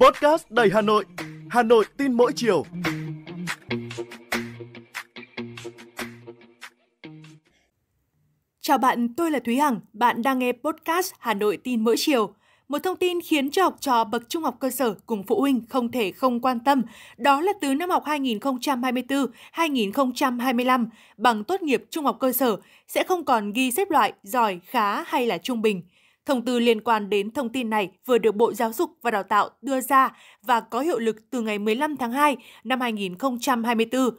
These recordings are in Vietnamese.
Podcast đầy Hà Nội. Hà Nội tin mỗi chiều. Chào bạn, tôi là Thúy Hằng. Bạn đang nghe podcast Hà Nội tin mỗi chiều. Một thông tin khiến cho học trò bậc trung học cơ sở cùng phụ huynh không thể không quan tâm, đó là từ năm học 2024-2025, bằng tốt nghiệp trung học cơ sở sẽ không còn ghi xếp loại giỏi, khá hay là trung bình – Thông tư liên quan đến thông tin này vừa được Bộ Giáo dục và Đào tạo đưa ra và có hiệu lực từ ngày 15 tháng 2 năm 2024.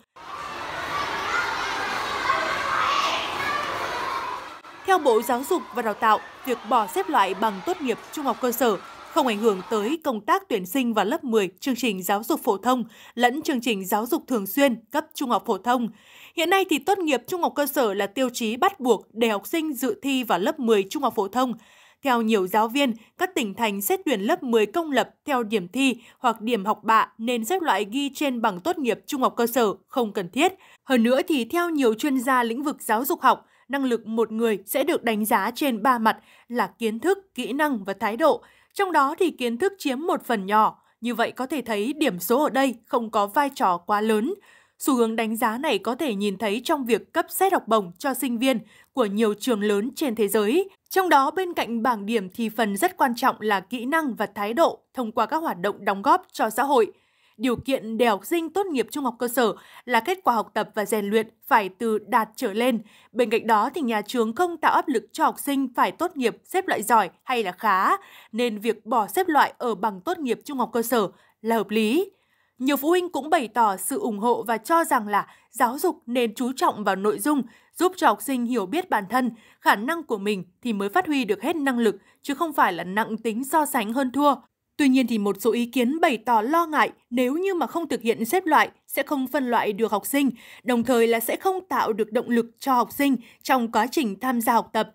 Theo Bộ Giáo dục và Đào tạo, việc bỏ xếp loại bằng tốt nghiệp trung học cơ sở không ảnh hưởng tới công tác tuyển sinh vào lớp 10 chương trình giáo dục phổ thông lẫn chương trình giáo dục thường xuyên cấp trung học phổ thông. Hiện nay thì tốt nghiệp trung học cơ sở là tiêu chí bắt buộc để học sinh dự thi vào lớp 10 trung học phổ thông. Theo nhiều giáo viên, các tỉnh thành xét tuyển lớp 10 công lập theo điểm thi hoặc điểm học bạ nên xếp loại ghi trên bằng tốt nghiệp trung học cơ sở không cần thiết. Hơn nữa thì theo nhiều chuyên gia lĩnh vực giáo dục học, năng lực một người sẽ được đánh giá trên ba mặt là kiến thức, kỹ năng và thái độ. Trong đó thì kiến thức chiếm một phần nhỏ, như vậy có thể thấy điểm số ở đây không có vai trò quá lớn. Xu hướng đánh giá này có thể nhìn thấy trong việc cấp xét học bổng cho sinh viên, của nhiều trường lớn trên thế giới. Trong đó, bên cạnh bảng điểm thì phần rất quan trọng là kỹ năng và thái độ thông qua các hoạt động đóng góp cho xã hội. Điều kiện để học sinh tốt nghiệp trung học cơ sở là kết quả học tập và rèn luyện phải từ đạt trở lên. Bên cạnh đó thì nhà trường không tạo áp lực cho học sinh phải tốt nghiệp xếp loại giỏi hay là khá, nên việc bỏ xếp loại ở bằng tốt nghiệp trung học cơ sở là hợp lý. Nhiều phụ huynh cũng bày tỏ sự ủng hộ và cho rằng là giáo dục nên chú trọng vào nội dung, giúp cho học sinh hiểu biết bản thân, khả năng của mình thì mới phát huy được hết năng lực, chứ không phải là nặng tính so sánh hơn thua. Tuy nhiên thì một số ý kiến bày tỏ lo ngại nếu như mà không thực hiện xếp loại sẽ không phân loại được học sinh, đồng thời là sẽ không tạo được động lực cho học sinh trong quá trình tham gia học tập.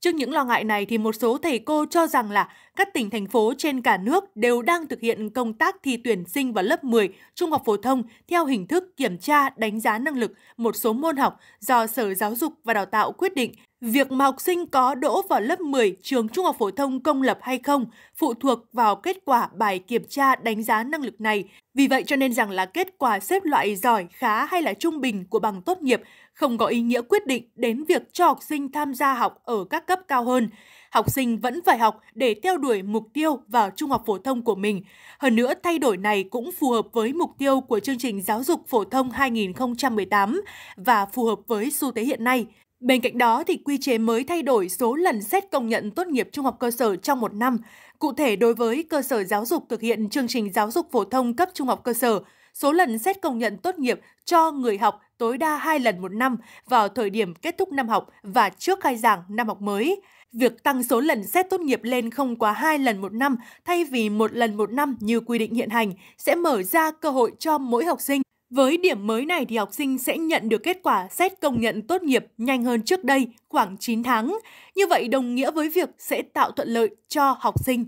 Trước những lo ngại này thì một số thầy cô cho rằng là các tỉnh thành phố trên cả nước đều đang thực hiện công tác thi tuyển sinh vào lớp 10 trung học phổ thông theo hình thức kiểm tra đánh giá năng lực một số môn học do Sở Giáo dục và Đào tạo quyết định Việc mà học sinh có đỗ vào lớp 10 trường trung học phổ thông công lập hay không phụ thuộc vào kết quả bài kiểm tra đánh giá năng lực này. Vì vậy cho nên rằng là kết quả xếp loại giỏi, khá hay là trung bình của bằng tốt nghiệp không có ý nghĩa quyết định đến việc cho học sinh tham gia học ở các cấp cao hơn. Học sinh vẫn phải học để theo đuổi mục tiêu vào trung học phổ thông của mình. Hơn nữa, thay đổi này cũng phù hợp với mục tiêu của chương trình giáo dục phổ thông 2018 và phù hợp với xu thế hiện nay. Bên cạnh đó, thì quy chế mới thay đổi số lần xét công nhận tốt nghiệp trung học cơ sở trong một năm. Cụ thể, đối với cơ sở giáo dục thực hiện chương trình giáo dục phổ thông cấp trung học cơ sở, số lần xét công nhận tốt nghiệp cho người học tối đa 2 lần một năm vào thời điểm kết thúc năm học và trước khai giảng năm học mới. Việc tăng số lần xét tốt nghiệp lên không quá 2 lần một năm thay vì một lần một năm như quy định hiện hành sẽ mở ra cơ hội cho mỗi học sinh với điểm mới này thì học sinh sẽ nhận được kết quả xét công nhận tốt nghiệp nhanh hơn trước đây khoảng 9 tháng. Như vậy đồng nghĩa với việc sẽ tạo thuận lợi cho học sinh.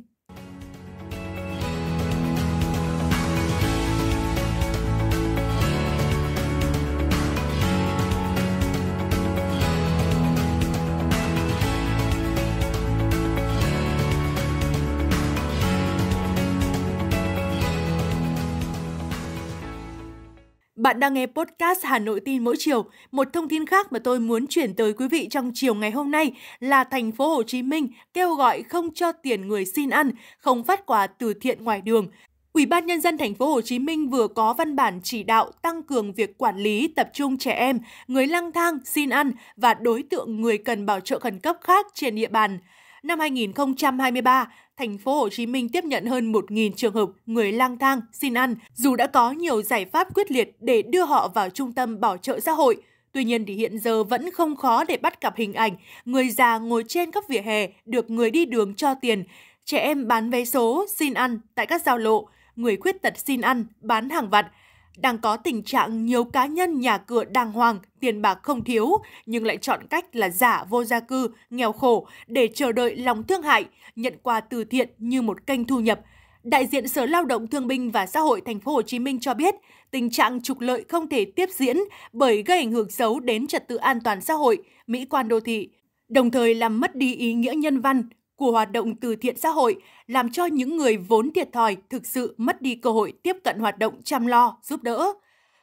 Bạn đang nghe podcast Hà Nội tin mỗi chiều. Một thông tin khác mà tôi muốn chuyển tới quý vị trong chiều ngày hôm nay là thành phố Hồ Chí Minh kêu gọi không cho tiền người xin ăn, không phát quà từ thiện ngoài đường. Ủy ban nhân dân thành phố Hồ Chí Minh vừa có văn bản chỉ đạo tăng cường việc quản lý tập trung trẻ em, người lang thang, xin ăn và đối tượng người cần bảo trợ khẩn cấp khác trên địa bàn. Năm 2023, thành phố Hồ Chí Minh tiếp nhận hơn 1.000 trường hợp người lang thang, xin ăn, dù đã có nhiều giải pháp quyết liệt để đưa họ vào trung tâm bảo trợ xã hội. Tuy nhiên thì hiện giờ vẫn không khó để bắt gặp hình ảnh người già ngồi trên các vỉa hè được người đi đường cho tiền, trẻ em bán vé số, xin ăn tại các giao lộ, người khuyết tật xin ăn, bán hàng vặt – đang có tình trạng nhiều cá nhân nhà cửa đàng hoàng, tiền bạc không thiếu, nhưng lại chọn cách là giả vô gia cư, nghèo khổ để chờ đợi lòng thương hại, nhận quà từ thiện như một kênh thu nhập. Đại diện Sở Lao động Thương binh và Xã hội Thành phố Hồ Chí Minh cho biết, tình trạng trục lợi không thể tiếp diễn bởi gây ảnh hưởng xấu đến trật tự an toàn xã hội, mỹ quan đô thị, đồng thời làm mất đi ý nghĩa nhân văn, của hoạt động từ thiện xã hội, làm cho những người vốn thiệt thòi thực sự mất đi cơ hội tiếp cận hoạt động chăm lo, giúp đỡ.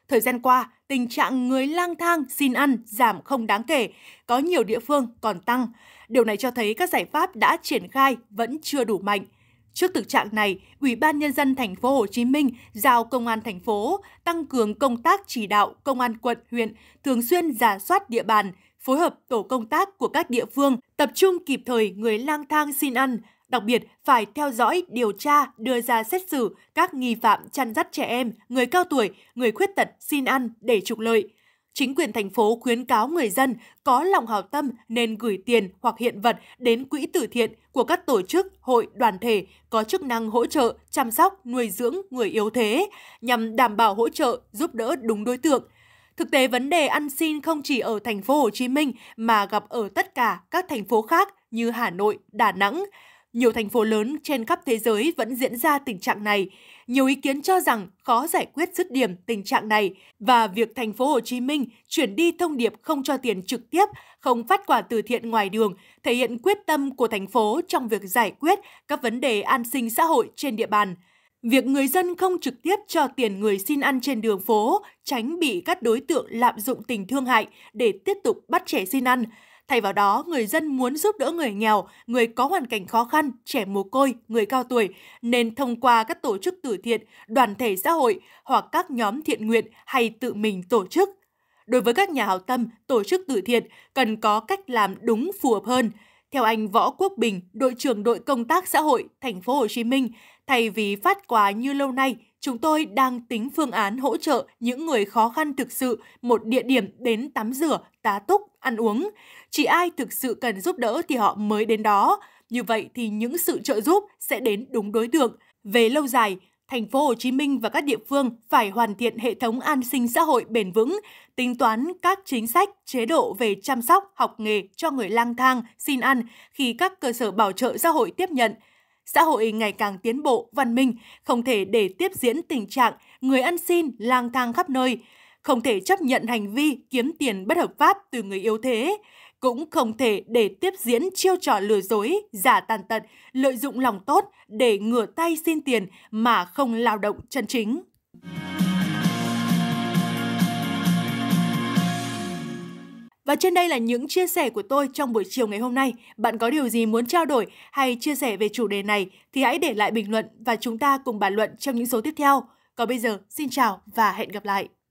Thời gian qua, tình trạng người lang thang xin ăn giảm không đáng kể, có nhiều địa phương còn tăng. Điều này cho thấy các giải pháp đã triển khai vẫn chưa đủ mạnh. Trước thực trạng này, Ủy ban nhân dân thành phố Hồ Chí Minh giao công an thành phố tăng cường công tác chỉ đạo công an quận, huyện thường xuyên giả soát địa bàn, phối hợp tổ công tác của các địa phương tập trung kịp thời người lang thang xin ăn, đặc biệt phải theo dõi, điều tra, đưa ra xét xử các nghi phạm chăn dắt trẻ em, người cao tuổi, người khuyết tật xin ăn để trục lợi. Chính quyền thành phố khuyến cáo người dân có lòng hảo tâm nên gửi tiền hoặc hiện vật đến quỹ từ thiện của các tổ chức, hội, đoàn thể có chức năng hỗ trợ, chăm sóc, nuôi dưỡng người yếu thế nhằm đảm bảo hỗ trợ, giúp đỡ đúng đối tượng, Thực tế vấn đề ăn xin không chỉ ở thành phố Hồ Chí Minh mà gặp ở tất cả các thành phố khác như Hà Nội, Đà Nẵng. Nhiều thành phố lớn trên khắp thế giới vẫn diễn ra tình trạng này. Nhiều ý kiến cho rằng khó giải quyết dứt điểm tình trạng này và việc thành phố Hồ Chí Minh chuyển đi thông điệp không cho tiền trực tiếp, không phát quà từ thiện ngoài đường thể hiện quyết tâm của thành phố trong việc giải quyết các vấn đề an sinh xã hội trên địa bàn việc người dân không trực tiếp cho tiền người xin ăn trên đường phố tránh bị các đối tượng lạm dụng tình thương hại để tiếp tục bắt trẻ xin ăn. Thay vào đó, người dân muốn giúp đỡ người nghèo, người có hoàn cảnh khó khăn, trẻ mồ côi, người cao tuổi, nên thông qua các tổ chức từ thiện, đoàn thể xã hội hoặc các nhóm thiện nguyện hay tự mình tổ chức. Đối với các nhà hảo tâm, tổ chức từ thiện cần có cách làm đúng phù hợp hơn. Theo anh Võ Quốc Bình, đội trưởng đội công tác xã hội thành phố Hồ Chí Minh, Thay vì phát quà như lâu nay, chúng tôi đang tính phương án hỗ trợ những người khó khăn thực sự một địa điểm đến tắm rửa, tá túc, ăn uống. Chỉ ai thực sự cần giúp đỡ thì họ mới đến đó. Như vậy thì những sự trợ giúp sẽ đến đúng đối tượng. Về lâu dài, thành phố Hồ Chí Minh và các địa phương phải hoàn thiện hệ thống an sinh xã hội bền vững, tính toán các chính sách, chế độ về chăm sóc, học nghề cho người lang thang, xin ăn khi các cơ sở bảo trợ xã hội tiếp nhận – Xã hội ngày càng tiến bộ, văn minh, không thể để tiếp diễn tình trạng người ăn xin lang thang khắp nơi, không thể chấp nhận hành vi kiếm tiền bất hợp pháp từ người yếu thế, cũng không thể để tiếp diễn chiêu trò lừa dối, giả tàn tật, lợi dụng lòng tốt để ngửa tay xin tiền mà không lao động chân chính. Và trên đây là những chia sẻ của tôi trong buổi chiều ngày hôm nay. Bạn có điều gì muốn trao đổi hay chia sẻ về chủ đề này thì hãy để lại bình luận và chúng ta cùng bàn luận trong những số tiếp theo. Còn bây giờ, xin chào và hẹn gặp lại!